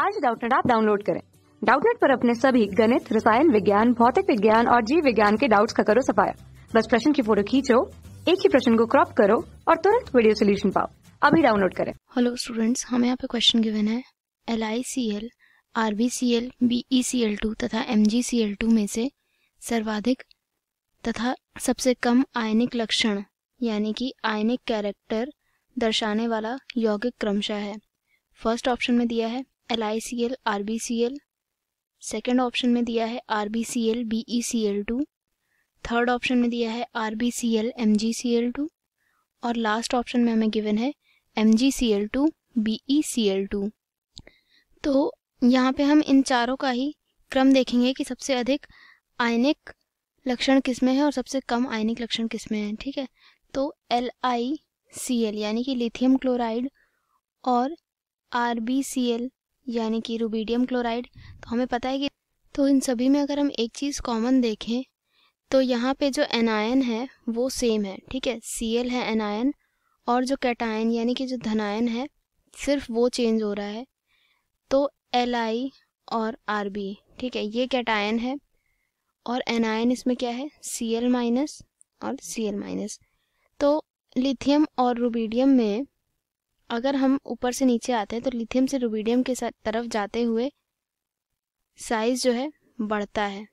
आज डाउटनेट आप डाउनलोड करें डाउटनेट पर अपने सभी गणित रसायन विज्ञान भौतिक विज्ञान और जीव विज्ञान के डाउट्स का करो सफाया बस प्रश्न की फोटो खींचो एक ही प्रश्न को क्रॉप करो और तुरंत वीडियो सोल्यूशन पाओ अभी डाउनलोड करें हेलो स्टूडेंट्स हमें यहाँ पे क्वेश्चन गिवन है L I C L R B C L B E C L two तथा M G C L two में से सर्वाधिक तथा सबसे कम आयनिक लक्षण यानी कि आयनिक कैरेक्टर दर्शाने वाला यौगिक क्रमशः है फर्स्ट ऑप्शन में दिया है L I C L R B C L second option में दिया है R B C L B E C L two third option में दिया है R B C L M G C L two और लास्ट ऑप्शन में हमें given है M G C L two B E C L two तो यहाँ पे हम इन चारों का ही क्रम देखेंगे कि सबसे अधिक आयनिक लक्षण किस में है और सबसे कम आयनिक लक्षण किस में है ठीक है तो एल आई सी एल यानी कि लिथियम क्लोराइड और आर बी सी एल यानी कि रूबीडियम क्लोराइड तो हमें पता है कि तो इन सभी में अगर हम एक चीज़ कॉमन देखें तो यहाँ पे जो एनायन है वो सेम है ठीक है सी एल है एनायन और जो कैटायन यानी कि जो धनायन है सिर्फ वो चेंज हो रहा है तो एल आई और आर बी ठीक है ये कैटायन है और एनायन इसमें क्या है सी एल माइनस और सी एल माइनस तो लिथियम और रूबीडियम में अगर हम ऊपर से नीचे आते हैं तो लिथियम से रुबीडियम के तरफ जाते हुए साइज जो है बढ़ता है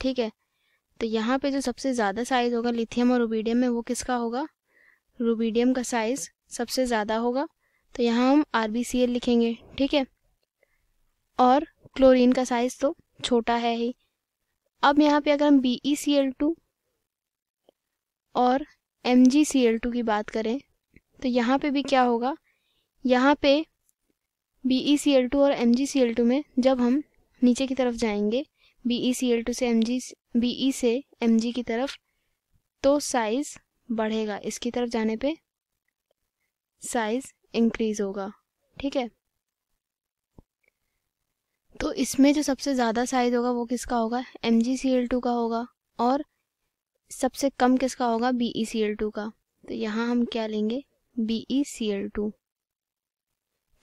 ठीक है तो यहाँ पे जो सबसे ज़्यादा साइज होगा लिथियम और रुबीडियम में वो किसका होगा रुबीडियम का साइज सबसे ज़्यादा होगा तो यहाँ हम आर लिखेंगे ठीक है और क्लोरीन का साइज तो छोटा है ही अब यहाँ पे अगर हम B E C L two और M G C L two की बात करें तो यहाँ पे भी क्या होगा यहाँ पे B E C L two और M G C L two में जब हम नीचे की तरफ जाएंगे B E C L two से एम जी बी ई से एम जी की तरफ तो साइज बढ़ेगा इसकी तरफ जाने पे साइज इंक्रीज होगा ठीक है तो इसमें जो सबसे ज़्यादा साइज होगा वो किसका होगा M G C L two का होगा और सबसे कम किसका होगा B E C L two का तो यहाँ हम क्या लेंगे BeCl2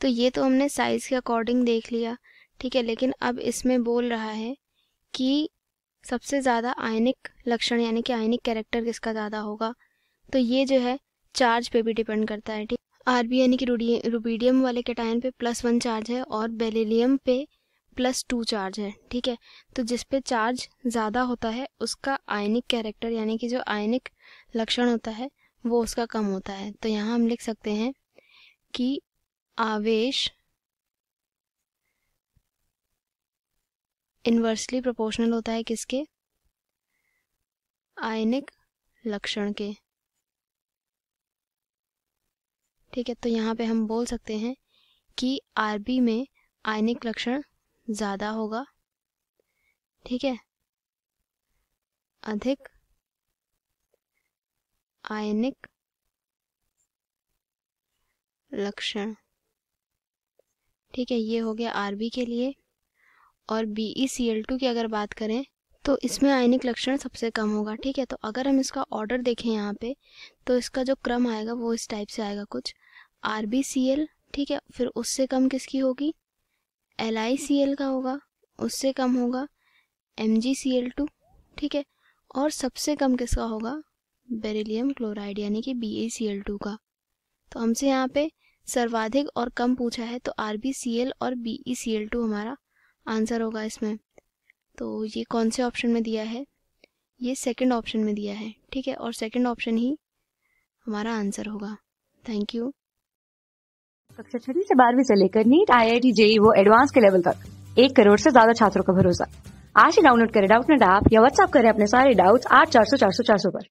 तो ये तो हमने साइज के अकॉर्डिंग देख लिया ठीक है लेकिन अब इसमें बोल रहा है कि सबसे ज़्यादा आयनिक लक्षण यानी कि आयनिक कैरेक्टर किसका ज़्यादा होगा तो ये जो है चार्ज पे भी डिपेंड करता है ठीक आर बी यानी कि रूबीडियम वाले कैटायन पे प्लस वन चार्ज है और बेलिलियम पे प्लस टू चार्ज है ठीक है तो जिस पे चार्ज ज़्यादा होता है उसका आयनिक कैरेक्टर यानी कि जो आयनिक लक्षण होता है वो उसका कम होता है तो यहाँ हम लिख सकते हैं कि आवेश इन्वर्सली प्रोपोर्शनल होता है किसके आयनिक लक्षण के ठीक है तो यहाँ पे हम बोल सकते हैं कि आरबी में आयनिक लक्षण ज़्यादा होगा ठीक है अधिक आयनिक लक्षण ठीक है ये हो गया आरबी के लिए और बी सी एल टू की अगर बात करें तो इसमें आयनिक लक्षण सबसे कम होगा ठीक है तो अगर हम इसका ऑर्डर देखें यहाँ पे तो इसका जो क्रम आएगा वो इस टाइप से आएगा कुछ आर बी सी एल ठीक है फिर उससे कम किसकी होगी एल आई सी एल का होगा उससे कम होगा M G C L two ठीक है और सबसे कम किसका होगा बेरिलियम क्लोराइड यानी कि बी का तो हमसे यहाँ पे सर्वाधिक और कम पूछा है तो आर और बी e हमारा आंसर होगा इसमें तो ये कौन से ऑप्शन में दिया है ये सेकंड ऑप्शन में दिया है ठीक है और सेकंड ऑप्शन ही हमारा आंसर होगा थैंक यू कक्षा छठी से बारहवीं से लेकर नीट आई आई टी जे वो एडवांस के लेवल तक एक करोड़ से ज्यादा छात्रों का भरोसा आज ही डाउनलोड करें डाउट नेट ऐप या व्हाट्सएप करें अपने सारे डाउट्स आठ चार सौ चार सौ चार सौ पर